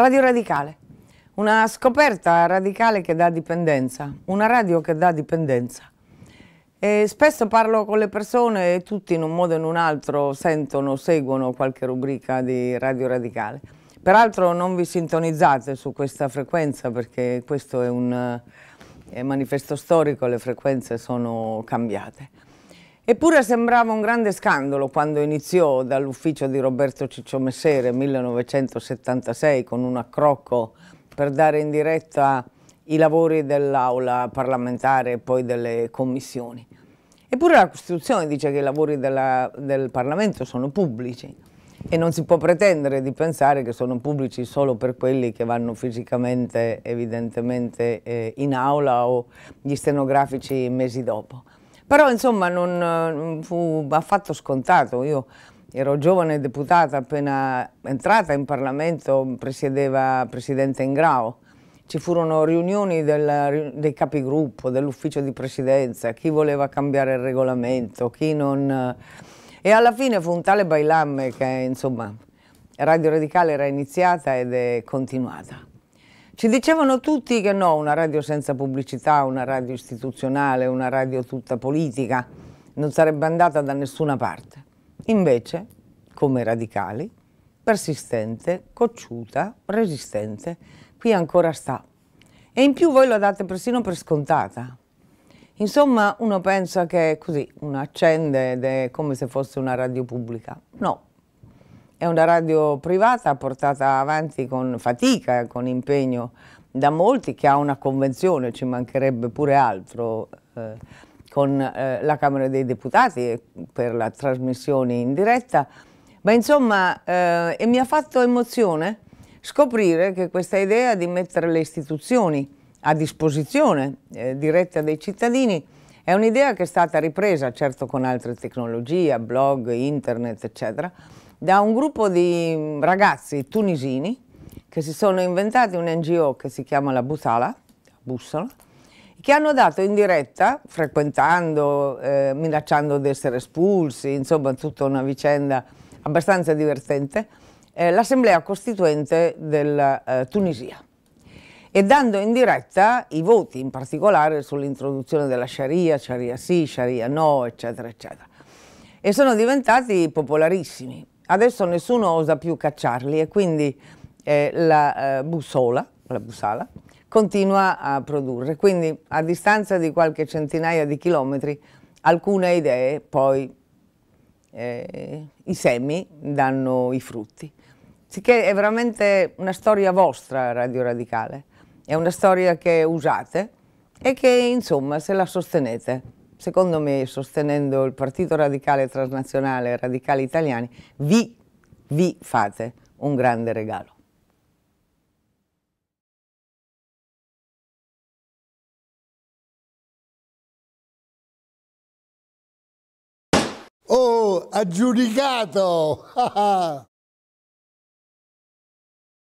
Radio Radicale. Una scoperta radicale che dà dipendenza, una radio che dà dipendenza. E spesso parlo con le persone e tutti in un modo o in un altro sentono, seguono qualche rubrica di Radio Radicale. Peraltro non vi sintonizzate su questa frequenza perché questo è un è eh, manifesto storico, le frequenze sono cambiate. Eppure sembrava un grande scandalo quando iniziò dall'ufficio di Roberto Ciccio Messere 1976 con un accrocco per dare in diretta i lavori dell'aula parlamentare e poi delle commissioni. Eppure la Costituzione dice che i lavori della, del Parlamento sono pubblici e non si può pretendere di pensare che sono pubblici solo per quelli che vanno fisicamente evidentemente eh, in aula o gli stenografici mesi dopo. Però insomma non, fu affatto scontato. Io ero giovane deputata appena entrata in Parlamento, presiedeva Presidente Ingrao. Ci furono riunioni del, dei capigruppo, dell'ufficio di presidenza, chi voleva cambiare il regolamento, chi non... E alla fine fu un tale bailamme che, insomma, Radio Radicale era iniziata ed è continuata. Ci dicevano tutti che no, una radio senza pubblicità, una radio istituzionale, una radio tutta politica, non sarebbe andata da nessuna parte. Invece, come radicali, persistente, cocciuta, resistente, qui ancora sta. E in più voi la date persino per scontata. Insomma, uno pensa che è così, uno accende ed è come se fosse una radio pubblica. No, è una radio privata portata avanti con fatica, con impegno da molti, che ha una convenzione, ci mancherebbe pure altro, eh, con eh, la Camera dei Deputati per la trasmissione in diretta. Ma insomma, eh, e mi ha fatto emozione scoprire che questa idea di mettere le istituzioni a disposizione eh, diretta dei cittadini è un'idea che è stata ripresa, certo con altre tecnologie, blog, internet, eccetera, da un gruppo di ragazzi tunisini che si sono inventati un NGO che si chiama La Butala, Bussola, che hanno dato in diretta, frequentando, eh, minacciando di essere espulsi, insomma tutta una vicenda abbastanza divertente, eh, l'assemblea costituente della eh, Tunisia e dando in diretta i voti, in particolare sull'introduzione della Sharia, Sharia sì, Sharia no, eccetera, eccetera. E sono diventati popolarissimi adesso nessuno osa più cacciarli e quindi eh, la, eh, bussola, la busala continua a produrre. Quindi a distanza di qualche centinaia di chilometri alcune idee poi eh, i semi danno i frutti. Sicché è veramente una storia vostra Radio Radicale, è una storia che usate e che insomma se la sostenete secondo me, sostenendo il Partito Radicale Transnazionale Radicali Italiani, vi, vi fate un grande regalo. Oh, aggiudicato!